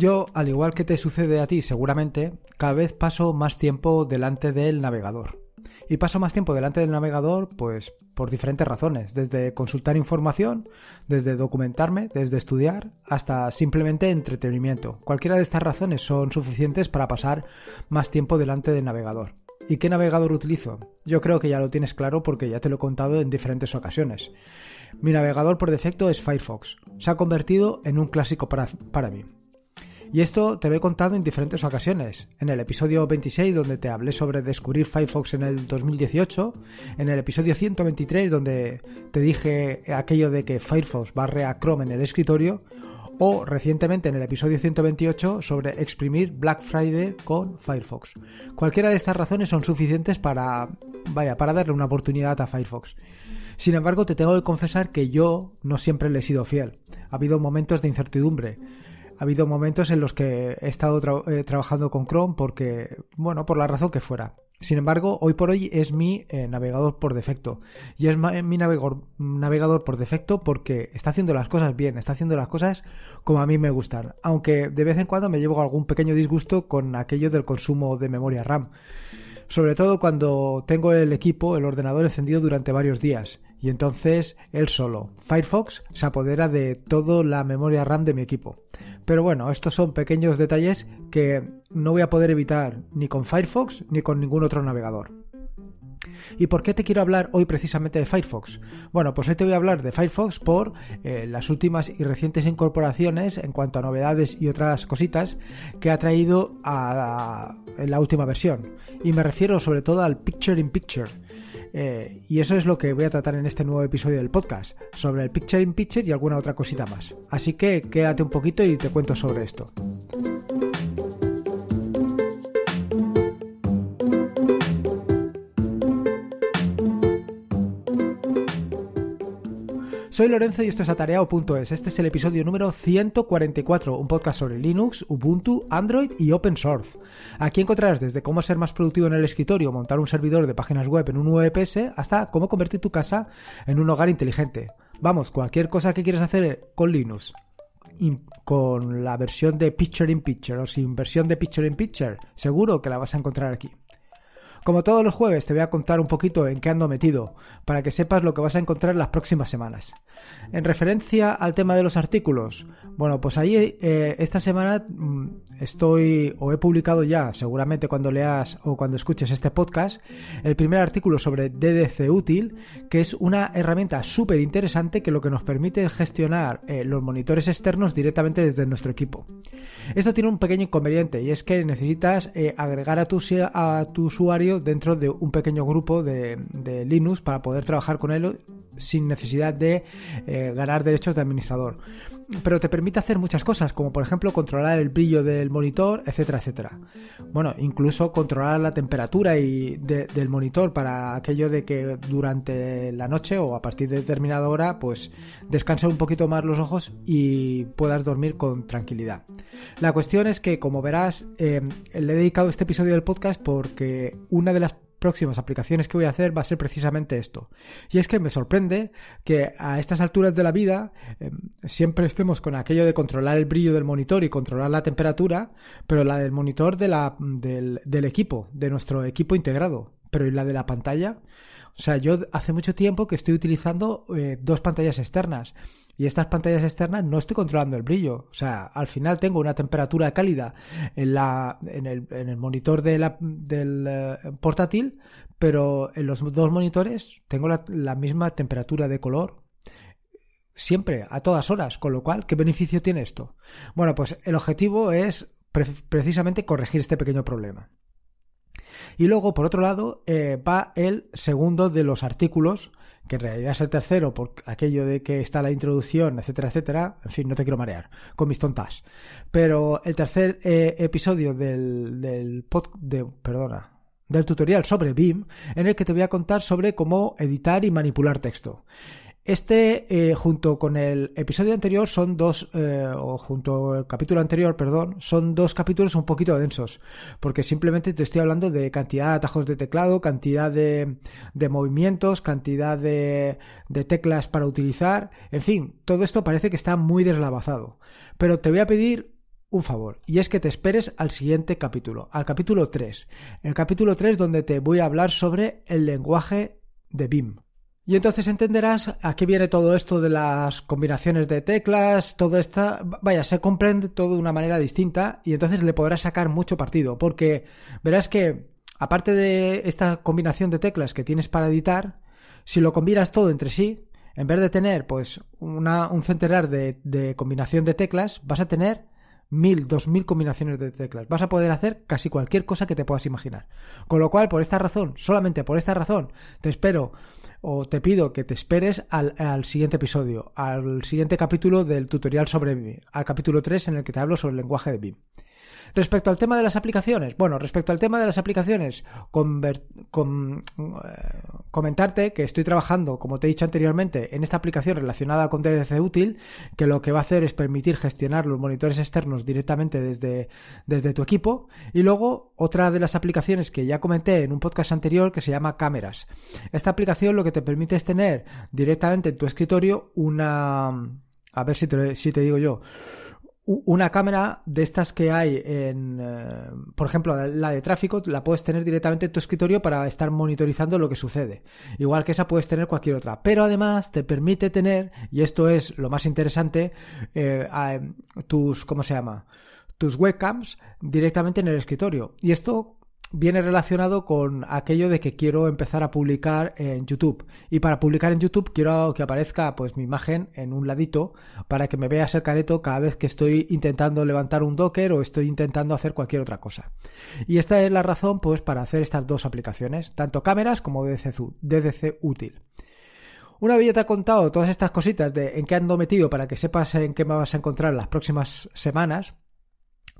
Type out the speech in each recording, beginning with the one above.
Yo, al igual que te sucede a ti seguramente, cada vez paso más tiempo delante del navegador. Y paso más tiempo delante del navegador, pues por diferentes razones, desde consultar información, desde documentarme, desde estudiar, hasta simplemente entretenimiento. Cualquiera de estas razones son suficientes para pasar más tiempo delante del navegador. ¿Y qué navegador utilizo? Yo creo que ya lo tienes claro porque ya te lo he contado en diferentes ocasiones. Mi navegador por defecto es Firefox. Se ha convertido en un clásico para, para mí. Y esto te lo he contado en diferentes ocasiones. En el episodio 26 donde te hablé sobre descubrir Firefox en el 2018, en el episodio 123 donde te dije aquello de que Firefox barre a Chrome en el escritorio, o recientemente en el episodio 128 sobre exprimir Black Friday con Firefox. Cualquiera de estas razones son suficientes para, vaya, para darle una oportunidad a Firefox. Sin embargo, te tengo que confesar que yo no siempre le he sido fiel. Ha habido momentos de incertidumbre ha habido momentos en los que he estado eh, trabajando con Chrome porque, bueno, por la razón que fuera. Sin embargo, hoy por hoy es mi eh, navegador por defecto. Y es mi navegador, navegador por defecto porque está haciendo las cosas bien, está haciendo las cosas como a mí me gustan. Aunque de vez en cuando me llevo algún pequeño disgusto con aquello del consumo de memoria RAM sobre todo cuando tengo el equipo, el ordenador encendido durante varios días. Y entonces él solo, Firefox, se apodera de toda la memoria RAM de mi equipo. Pero bueno, estos son pequeños detalles que no voy a poder evitar ni con Firefox ni con ningún otro navegador. ¿Y por qué te quiero hablar hoy precisamente de Firefox? Bueno, pues hoy te voy a hablar de Firefox por eh, las últimas y recientes incorporaciones en cuanto a novedades y otras cositas que ha traído en la última versión. Y me refiero sobre todo al Picture in Picture. Eh, y eso es lo que voy a tratar en este nuevo episodio del podcast, sobre el Picture in Picture y alguna otra cosita más. Así que quédate un poquito y te cuento sobre esto. Soy Lorenzo y esto es atareado.es. Este es el episodio número 144, un podcast sobre Linux, Ubuntu, Android y Open Source. Aquí encontrarás desde cómo ser más productivo en el escritorio, montar un servidor de páginas web en un VPS, hasta cómo convertir tu casa en un hogar inteligente. Vamos, cualquier cosa que quieras hacer con Linux, con la versión de Picture in Picture o sin versión de Picture in Picture, seguro que la vas a encontrar aquí. Como todos los jueves, te voy a contar un poquito en qué ando metido, para que sepas lo que vas a encontrar las próximas semanas. En referencia al tema de los artículos, bueno, pues ahí eh, esta semana mm, estoy o he publicado ya, seguramente cuando leas o cuando escuches este podcast, el primer artículo sobre DDC útil, que es una herramienta súper interesante que lo que nos permite es gestionar eh, los monitores externos directamente desde nuestro equipo. Esto tiene un pequeño inconveniente y es que necesitas eh, agregar a tu, a tu usuario dentro de un pequeño grupo de, Linux para poder trabajar con él sin necesidad de eh, ganar derechos de administrador pero te permite hacer muchas cosas, como por ejemplo controlar el brillo del monitor, etcétera, etcétera. Bueno, incluso controlar la temperatura y del monitor para aquello de que durante la noche o a partir de determinada hora, pues descanse un poquito más los ojos y puedas dormir con tranquilidad. La cuestión es que, como verás, eh, le he dedicado este episodio del podcast porque una de las próximas aplicaciones que voy a hacer va a ser precisamente esto. Y es que me sorprende que a estas alturas de la vida em, siempre estemos con aquello de controlar el brillo del monitor y controlar la temperatura, pero la del monitor de la, del, del equipo, de nuestro equipo integrado. Pero ¿y la de la pantalla? O sea, yo hace mucho tiempo que estoy utilizando eh, dos pantallas externas y estas pantallas externas no estoy controlando el brillo. O sea, al final tengo una temperatura cálida en, en, el, monitor del eh, portátil, pero en los dos monitores tengo la, misma temperatura de color siempre, a todas horas, con lo cual, ¿qué beneficio tiene esto? Bueno, pues el objetivo es precisamente corregir este pequeño problema. Y luego, por otro lado, eh, va el segundo de los artículos, que en realidad es el tercero, por aquello de que está la introducción, etcétera, etcétera. En fin, no te quiero marear con mis tontas. Pero el tercer eh, episodio del, del perdona, del tutorial sobre BIM, en el que te voy a contar sobre cómo editar y manipular texto. Este, eh, junto con el episodio anterior, son dos, eh, o junto al capítulo anterior, perdón, son dos capítulos un poquito densos, porque simplemente te estoy hablando de cantidad de atajos de teclado, cantidad de, movimientos, cantidad de, de, teclas para utilizar, en fin, todo esto parece que está muy deslavazado. Pero te voy a pedir un favor, y es que te esperes al siguiente capítulo, al capítulo 3, el capítulo 3 donde te voy a hablar sobre el lenguaje de BIM y entonces entenderás a qué viene todo esto de las combinaciones de teclas, todo esta, vaya, se comprende todo de una manera distinta y entonces le podrás sacar mucho partido, porque verás que aparte de esta combinación de teclas que tienes para editar, si lo combinas todo entre sí, en vez de tener pues un centenar de, de combinación de teclas, vas a tener mil, dos mil combinaciones de teclas. Vas a poder hacer casi cualquier cosa que te puedas imaginar. Con lo cual, por esta razón, solamente por esta razón, te espero o te pido que te esperes al, siguiente episodio, al siguiente capítulo del tutorial sobre BIM, al capítulo 3 en el que te hablo sobre el lenguaje de BIM. Respecto al tema de las aplicaciones, bueno, respecto al tema de las aplicaciones, eh, comentarte que estoy trabajando, como te he dicho anteriormente, en esta aplicación relacionada con DDC útil, que lo que va a hacer es permitir gestionar los monitores externos directamente desde, desde tu equipo. Y luego, otra de las aplicaciones que ya comenté en un podcast anterior que se llama Cámaras. Esta aplicación lo que te permite es tener directamente en tu escritorio una... A ver si si te digo yo una cámara de estas que hay en, eh, por ejemplo, la de tráfico, la puedes tener directamente en tu escritorio para estar monitorizando lo que sucede. Igual que esa puedes tener cualquier otra. Pero además te permite tener, y esto es lo más interesante, eh, em, tus, ¿cómo se llama? Tus webcams directamente en el escritorio. Y esto viene relacionado con aquello de que quiero empezar a publicar en YouTube. Y para publicar en YouTube quiero que aparezca pues mi imagen en un ladito para que me vea el careto cada vez que estoy intentando levantar un Docker o estoy intentando hacer cualquier otra cosa. Y esta es la razón pues para hacer estas dos aplicaciones, tanto cámaras como DDC, DDC útil. Una vez ya te he contado todas estas cositas de en qué ando metido para que sepas en qué me vas a encontrar las próximas semanas,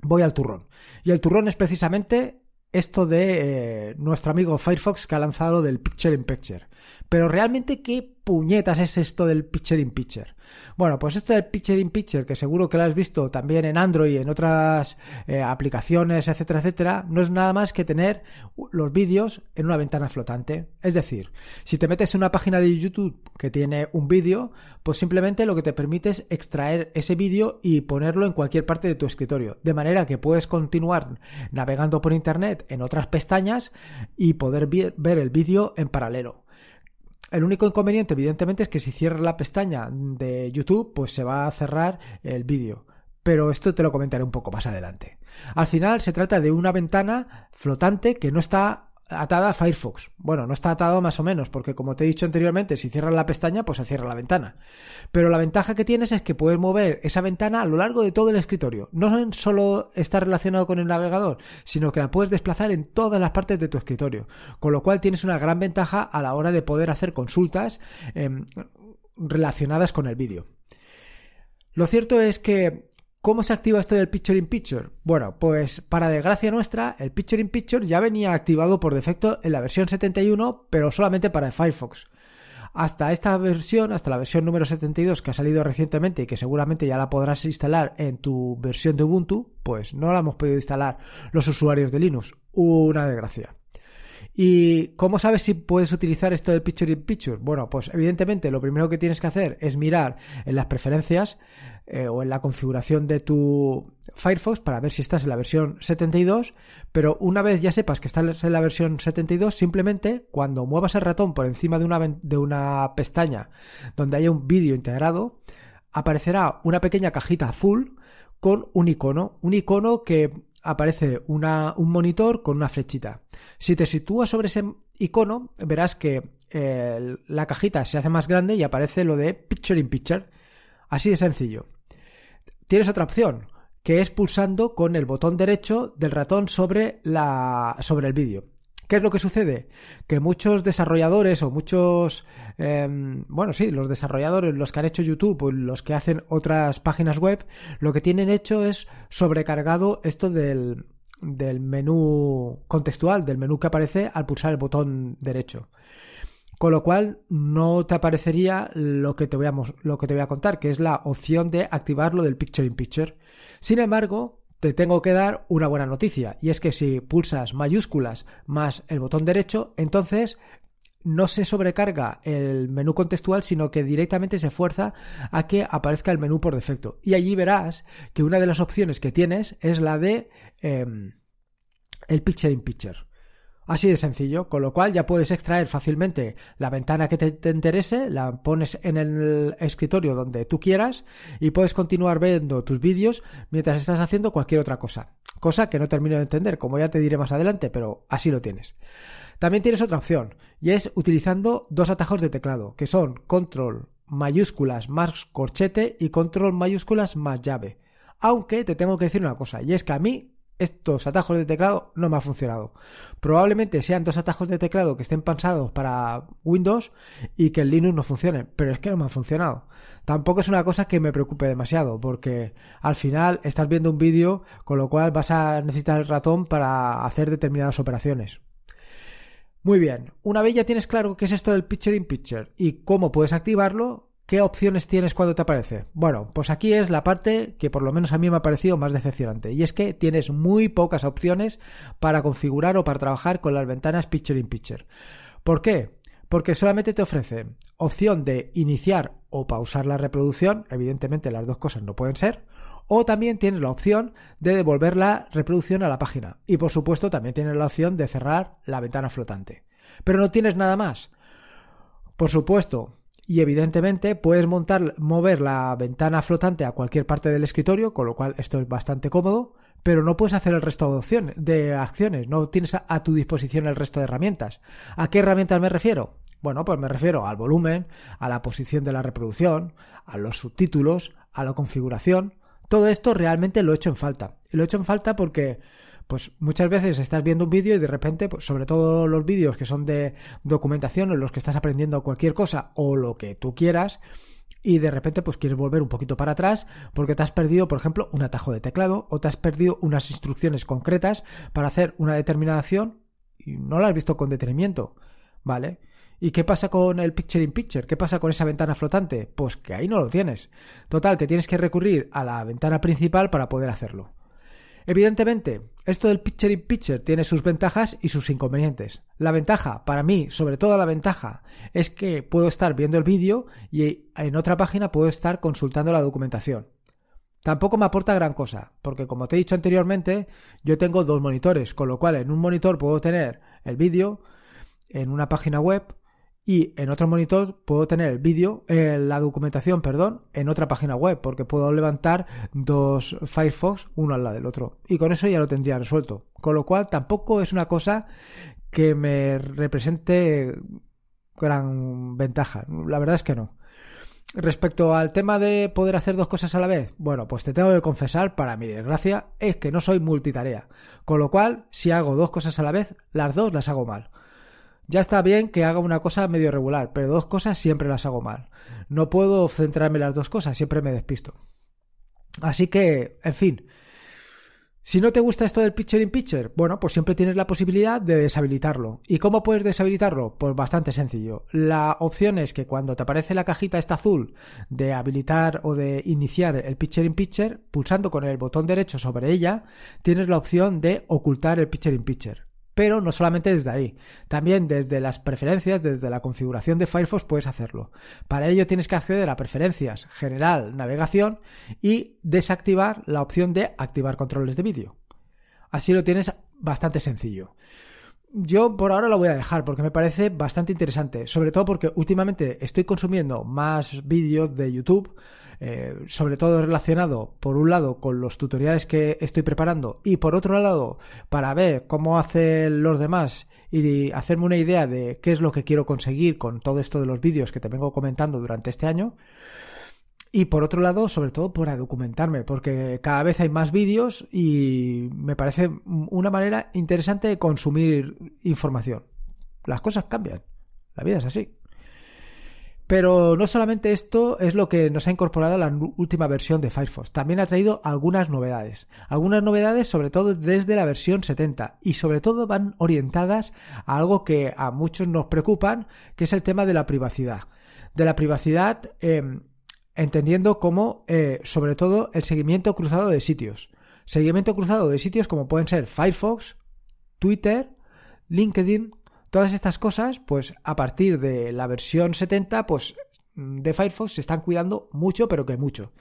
voy al turrón. Y el turrón es precisamente esto de eh, nuestro amigo Firefox que ha lanzado del Picture in Picture. Pero realmente, ¿qué puñetas es esto del Pitcher in Pitcher? Bueno, pues esto del Pitcher in Pitcher, que seguro que lo has visto también en Android en otras eh, aplicaciones, etcétera, etcétera, no es nada más que tener los vídeos en una ventana flotante. Es decir, si te metes en una página de YouTube que tiene un vídeo, pues simplemente lo que te permite es extraer ese vídeo y ponerlo en cualquier parte de tu escritorio, de manera que puedes continuar navegando por internet en otras pestañas y poder ver el vídeo en paralelo. El único inconveniente, evidentemente, es que si cierras la pestaña de YouTube, pues se va a cerrar el vídeo. Pero esto te lo comentaré un poco más adelante. Al final se trata de una ventana flotante que no está atada a Firefox. Bueno, no está atado más o menos, porque como te he dicho anteriormente, si cierras la pestaña, pues se cierra la ventana. Pero la ventaja que tienes es que puedes mover esa ventana a lo largo de todo el escritorio. No solo está relacionado con el navegador, sino que la puedes desplazar en todas las partes de tu escritorio. Con lo cual tienes una gran ventaja a la hora de poder hacer consultas em, relacionadas con el vídeo. Lo cierto es que ¿Cómo se activa esto del Picture in Picture? Bueno, pues para desgracia nuestra, el Picture in Picture ya venía activado por defecto en la versión 71, pero solamente para Firefox. Hasta esta versión, hasta la versión número 72 que ha salido recientemente y que seguramente ya la podrás instalar en tu versión de Ubuntu, pues no la hemos podido instalar los usuarios de Linux. Una desgracia. ¿Y cómo sabes si puedes utilizar esto del Picture in Picture? Bueno, pues evidentemente lo primero que tienes que hacer es mirar en las preferencias eh, o en la configuración de tu Firefox para ver si estás en la versión 72, pero una vez ya sepas que estás en la versión 72, simplemente cuando muevas el ratón por encima de una, de una pestaña donde haya un vídeo integrado, aparecerá una pequeña cajita azul con un icono, un icono que aparece un monitor con una flechita. Si te sitúas sobre ese icono, verás que eh, la cajita se hace más grande y aparece lo de Picture in Picture. Así de sencillo. Tienes otra opción, que es pulsando con el botón derecho del ratón sobre, la, sobre el vídeo. ¿Qué es lo que sucede? Que muchos desarrolladores o muchos, em, bueno, sí, los desarrolladores, los que han hecho YouTube o los que hacen otras páginas web, lo que tienen hecho es sobrecargado esto del, del menú contextual, del menú que aparece al pulsar el botón derecho. Con lo cual no te aparecería lo que te, voy a, lo que te voy a contar, que es la opción de activar lo del Picture in Picture. Sin embargo, te tengo que dar una buena noticia, y es que si pulsas mayúsculas más el botón derecho, entonces no se sobrecarga el menú contextual, sino que directamente se fuerza a que aparezca el menú por defecto. Y allí verás que una de las opciones que tienes es la de em, el Picture in Picture. Así de sencillo, con lo cual ya puedes extraer fácilmente la ventana que te, interese, la pones en el escritorio donde tú quieras y puedes continuar viendo tus vídeos mientras estás haciendo cualquier otra cosa. Cosa que no termino de entender, como ya te diré más adelante, pero así lo tienes. También tienes otra opción y es utilizando dos atajos de teclado, que son control mayúsculas más corchete y control mayúsculas más llave. Aunque te tengo que decir una cosa, y es que a mí estos atajos de teclado no me han funcionado. Probablemente sean dos atajos de teclado que estén pensados para Windows y que en Linux no funcionen, pero es que no me han funcionado. Tampoco es una cosa que me preocupe demasiado, porque al final estás viendo un vídeo, con lo cual vas a necesitar el ratón para hacer determinadas operaciones. Muy bien, una vez ya tienes claro qué es esto del Picture in Picture y cómo puedes activarlo, ¿Qué opciones tienes cuando te aparece? Bueno, pues aquí es la parte que por lo menos a mí me ha parecido más decepcionante, y es que tienes muy pocas opciones para configurar o para trabajar con las ventanas Picture in Picture. ¿Por qué? Porque solamente te ofrece opción de iniciar o pausar la reproducción, evidentemente las dos cosas no pueden ser, o también tienes la opción de devolver la reproducción a la página, y por supuesto también tienes la opción de cerrar la ventana flotante. Pero no tienes nada más. Por supuesto, y evidentemente puedes montar, mover la ventana flotante a cualquier parte del escritorio, con lo cual esto es bastante cómodo, pero no puedes hacer el resto de, opciones, de acciones, no tienes a tu disposición el resto de herramientas. ¿A qué herramientas me refiero? Bueno, pues me refiero al volumen, a la posición de la reproducción, a los subtítulos, a la configuración. Todo esto realmente lo he hecho en falta. Y lo he hecho en falta porque pues muchas veces estás viendo un vídeo y de repente, pues, sobre todo los vídeos que son de documentación o los que estás aprendiendo cualquier cosa o lo que tú quieras, y de repente pues quieres volver un poquito para atrás porque te has perdido, por ejemplo, un atajo de teclado o te has perdido unas instrucciones concretas para hacer una determinada acción y no la has visto con detenimiento, ¿vale? ¿Y qué pasa con el picture in picture? ¿Qué pasa con esa ventana flotante? Pues que ahí no lo tienes. Total, que tienes que recurrir a la ventana principal para poder hacerlo. Evidentemente, esto del pitcher in pitcher tiene sus ventajas y sus inconvenientes. La ventaja, para mí, sobre todo la ventaja, es que puedo estar viendo el vídeo y en otra página puedo estar consultando la documentación. Tampoco me aporta gran cosa, porque como te he dicho anteriormente, yo tengo dos monitores, con lo cual en un monitor puedo tener el vídeo en una página web y en otro monitor puedo tener el vídeo, eh, la documentación, perdón, en otra página web, porque puedo levantar dos Firefox uno al lado del otro. Y con eso ya lo tendría resuelto. Con lo cual tampoco es una cosa que me represente gran ventaja. La verdad es que no. Respecto al tema de poder hacer dos cosas a la vez, bueno, pues te tengo que confesar, para mi desgracia, es que no soy multitarea. Con lo cual, si hago dos cosas a la vez, las dos las hago mal. Ya está bien que haga una cosa medio regular, pero dos cosas siempre las hago mal. No puedo centrarme en las dos cosas, siempre me despisto. Así que, en fin. Si no te gusta esto del Pitcher in Pitcher, bueno, pues siempre tienes la posibilidad de deshabilitarlo. ¿Y cómo puedes deshabilitarlo? Pues bastante sencillo. La opción es que cuando te aparece la cajita esta azul de habilitar o de iniciar el Pitcher in Pitcher, pulsando con el botón derecho sobre ella, tienes la opción de ocultar el Pitcher in Pitcher pero no solamente desde ahí. También desde las preferencias, desde la configuración de Firefox puedes hacerlo. Para ello tienes que acceder a preferencias, general, navegación y desactivar la opción de activar controles de vídeo. Así lo tienes bastante sencillo yo por ahora lo voy a dejar porque me parece bastante interesante, sobre todo porque últimamente estoy consumiendo más vídeos de YouTube, eh, sobre todo relacionado por un lado con los tutoriales que estoy preparando y por otro lado para ver cómo hacen los demás y hacerme una idea de qué es lo que quiero conseguir con todo esto de los vídeos que te vengo comentando durante este año. Y por otro lado, sobre todo para documentarme, porque cada vez hay más vídeos y me parece una manera interesante de consumir información. Las cosas cambian, la vida es así. Pero no solamente esto es lo que nos ha incorporado la última versión de Firefox, también ha traído algunas novedades. Algunas novedades sobre todo desde la versión 70 y sobre todo van orientadas a algo que a muchos nos preocupan, que es el tema de la privacidad. De la privacidad... Em, entendiendo como, eh, sobre todo, el seguimiento cruzado de sitios. Seguimiento cruzado de sitios como pueden ser Firefox, Twitter, LinkedIn, todas estas cosas, pues a partir de la versión 70, pues de Firefox se están cuidando mucho, pero que mucho.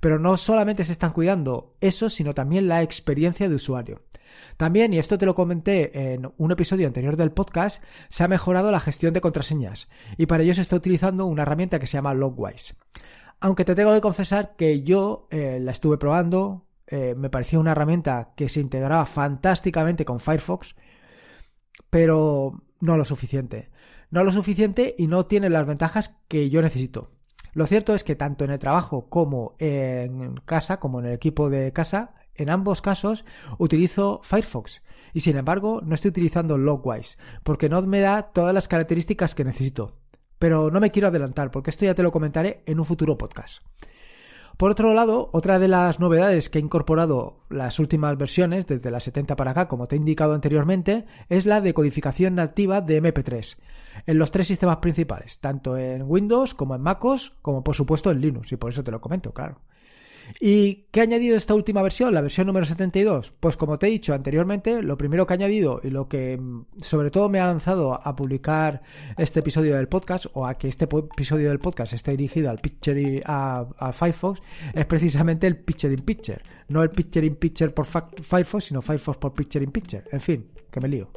Pero no solamente se están cuidando eso, sino también la experiencia de usuario. También, y esto te lo comenté en un episodio anterior del podcast, se ha mejorado la gestión de contraseñas y para ello se está utilizando una herramienta que se llama Logwise. Aunque te tengo que confesar que yo eh, la estuve probando, eh, me parecía una herramienta que se integraba fantásticamente con Firefox, pero no lo suficiente. No lo suficiente y no tiene las ventajas que yo necesito. Lo cierto es que tanto en el trabajo como en casa, como en el equipo de casa, en ambos casos utilizo Firefox y sin embargo no estoy utilizando Logwise porque no me da todas las características que necesito pero no me quiero adelantar porque esto ya te lo comentaré en un futuro podcast. Por otro lado, otra de las novedades que he incorporado las últimas versiones, desde la 70 para acá, como te he indicado anteriormente, es la decodificación nativa de MP3 en los tres sistemas principales, tanto en Windows como en MacOS, como por supuesto en Linux, y por eso te lo comento, claro. ¿Y qué ha añadido esta última versión, la versión número 72? Pues como te he dicho anteriormente, lo primero que ha añadido y lo que mm, sobre todo me ha lanzado a publicar este episodio del podcast o a que este episodio del podcast esté dirigido al picture a, a Firefox es precisamente el Picture in Picture. No el Picture in Picture por Firefox, sino Firefox por Picture in Picture. En fin, que me lío.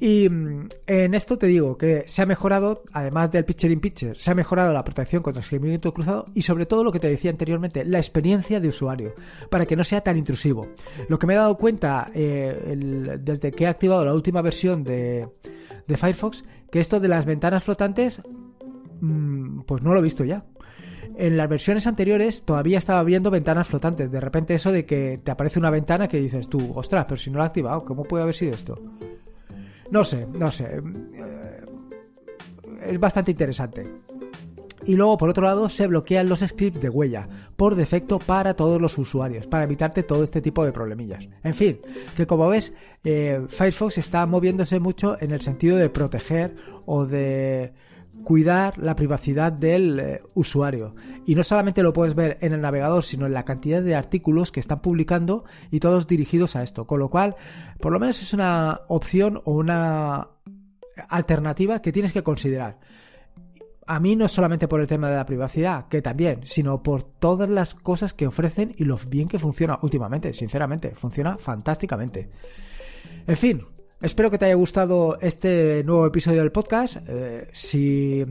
Y mm, en esto te digo que se ha mejorado, además del pitcher in pitcher, se ha mejorado la protección contra el seguimiento cruzado y sobre todo lo que te decía anteriormente, la experiencia de usuario, para que no sea tan intrusivo. Lo que me he dado cuenta eh, desde que he activado la última versión de, de, Firefox, que esto de las ventanas flotantes, mm, pues no lo he visto ya. En las versiones anteriores todavía estaba viendo ventanas flotantes. De repente eso de que te aparece una ventana que dices tú, ostras, pero si no la he activado, ¿cómo puede haber sido esto? No sé, no sé. Eh, es bastante interesante. Y luego, por otro lado, se bloquean los scripts de huella, por defecto para todos los usuarios, para evitarte todo este tipo de problemillas. En fin, que como ves, eh, Firefox está moviéndose mucho en el sentido de proteger o de cuidar la privacidad del eh, usuario. Y no solamente lo puedes ver en el navegador, sino en la cantidad de artículos que están publicando y todos dirigidos a esto. Con lo cual, por lo menos es una opción o una alternativa que tienes que considerar. A mí no solamente por el tema de la privacidad, que también, sino por todas las cosas que ofrecen y lo bien que funciona últimamente. Sinceramente, funciona fantásticamente. En fin, Espero que te haya gustado este nuevo episodio del podcast. Eh, si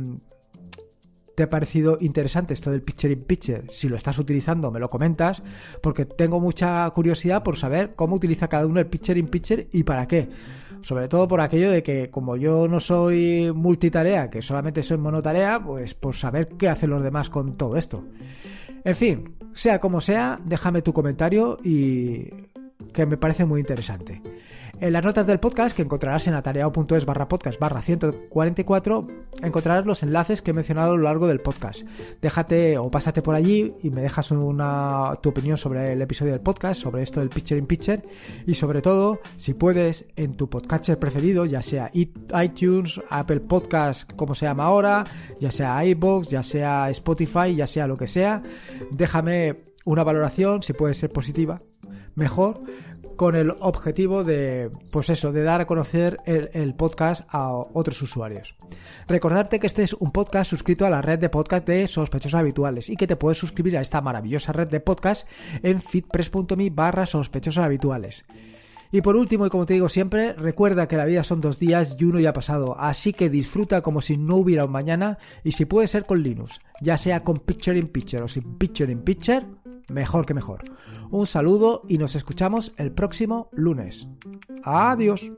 te ha parecido interesante esto del Picture in Picture, si lo estás utilizando, me lo comentas, porque tengo mucha curiosidad por saber cómo utiliza cada uno el Picture in pitcher y para qué. Sobre todo por aquello de que como yo no soy multitarea, que solamente soy monotarea, pues por saber qué hacen los demás con todo esto. En fin, sea como sea, déjame tu comentario y que me parece muy interesante. En las notas del podcast, que encontrarás en atareado.es barra podcast barra 144, encontrarás los enlaces que he mencionado a lo largo del podcast. Déjate o pásate por allí y me dejas una, tu opinión sobre el episodio del podcast, sobre esto del pitcher in pitcher y sobre todo, si puedes, en tu podcatcher preferido, ya sea iTunes, Apple Podcast, como se llama ahora, ya sea iBox, ya sea Spotify, ya sea lo que sea, déjame una valoración, si puede ser positiva, mejor con el objetivo de, pues eso, de dar a conocer el, podcast a otros usuarios. Recordarte que este es un podcast suscrito a la red de podcast de sospechosos habituales y que te puedes suscribir a esta maravillosa red de podcast en fitpress.me barra sospechosos habituales. Y por último, y como te digo siempre, recuerda que la vida son dos días y uno ya ha pasado, así que disfruta como si no hubiera un mañana y si puede ser con Linux, ya sea con Picture in Picture o sin Picture in Picture, mejor que mejor. Un saludo y nos escuchamos el próximo lunes. Adiós.